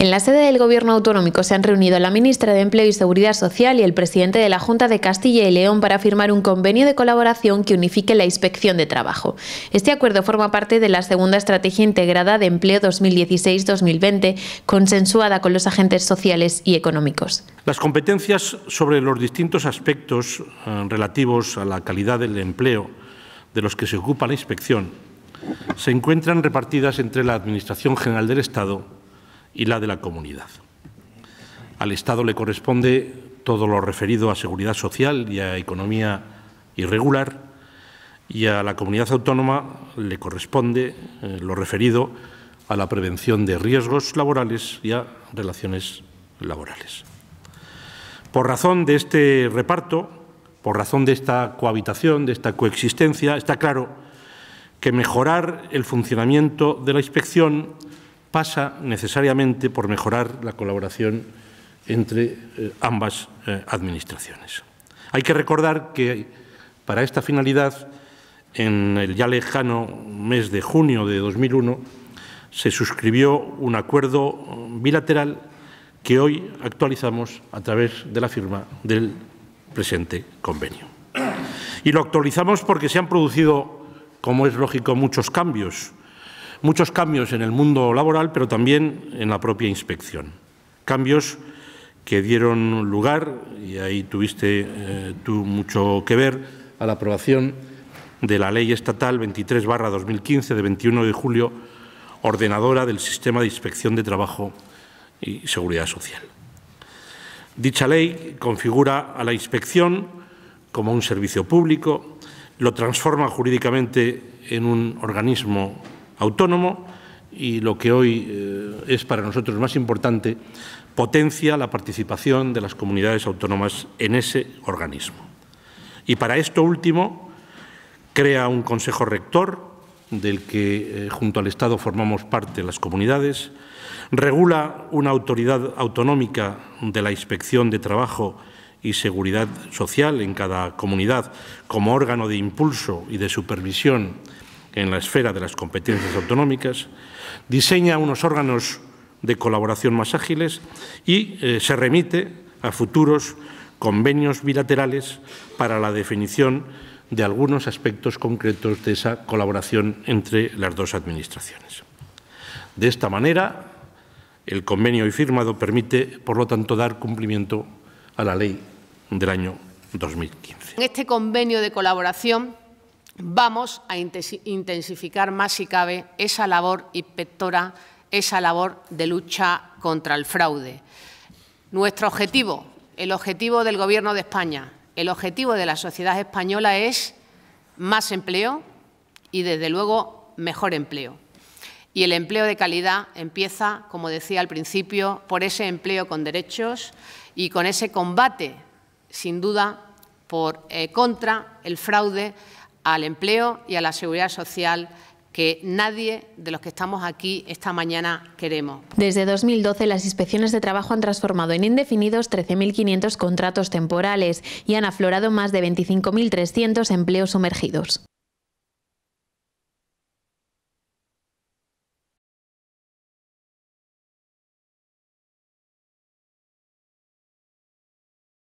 En la sede del Gobierno autonómico se han reunido la ministra de Empleo y Seguridad Social y el presidente de la Junta de Castilla y León para firmar un convenio de colaboración que unifique la inspección de trabajo. Este acuerdo forma parte de la segunda estrategia integrada de empleo 2016-2020, consensuada con los agentes sociales y económicos. Las competencias sobre los distintos aspectos eh, relativos a la calidad del empleo de los que se ocupa la inspección se encuentran repartidas entre la Administración General del Estado y la de la comunidad. Al Estado le corresponde todo lo referido a seguridad social y a economía irregular y a la comunidad autónoma le corresponde eh, lo referido a la prevención de riesgos laborales y a relaciones laborales. Por razón de este reparto, por razón de esta cohabitación, de esta coexistencia, está claro que mejorar el funcionamiento de la inspección pasa necesariamente por mejorar la colaboración entre eh, ambas eh, administraciones. Hay que recordar que para esta finalidad, en el ya lejano mes de junio de 2001, se suscribió un acuerdo bilateral que hoy actualizamos a través de la firma del presente convenio. Y lo actualizamos porque se han producido, como es lógico, muchos cambios muchos cambios en el mundo laboral, pero también en la propia inspección. Cambios que dieron lugar, y ahí tuviste eh, tú mucho que ver, a la aprobación de la Ley Estatal 23-2015 de 21 de julio, ordenadora del Sistema de Inspección de Trabajo y Seguridad Social. Dicha ley configura a la inspección como un servicio público, lo transforma jurídicamente en un organismo autónomo y lo que hoy eh, es para nosotros más importante, potencia la participación de las comunidades autónomas en ese organismo. Y para esto último, crea un Consejo Rector, del que eh, junto al Estado formamos parte las comunidades, regula una autoridad autonómica de la inspección de trabajo y seguridad social en cada comunidad como órgano de impulso y de supervisión en la esfera de las competencias autonómicas, diseña unos órganos de colaboración más ágiles y eh, se remite a futuros convenios bilaterales para la definición de algunos aspectos concretos de esa colaboración entre las dos administraciones. De esta manera, el convenio hoy firmado permite, por lo tanto, dar cumplimiento a la ley del año 2015. En este convenio de colaboración vamos a intensificar más si cabe esa labor inspectora, esa labor de lucha contra el fraude. Nuestro objetivo, el objetivo del Gobierno de España, el objetivo de la sociedad española es más empleo y, desde luego, mejor empleo. Y el empleo de calidad empieza, como decía al principio, por ese empleo con derechos y con ese combate, sin duda, por, eh, contra el fraude al empleo y a la seguridad social que nadie de los que estamos aquí esta mañana queremos. Desde 2012 las inspecciones de trabajo han transformado en indefinidos 13.500 contratos temporales y han aflorado más de 25.300 empleos sumergidos.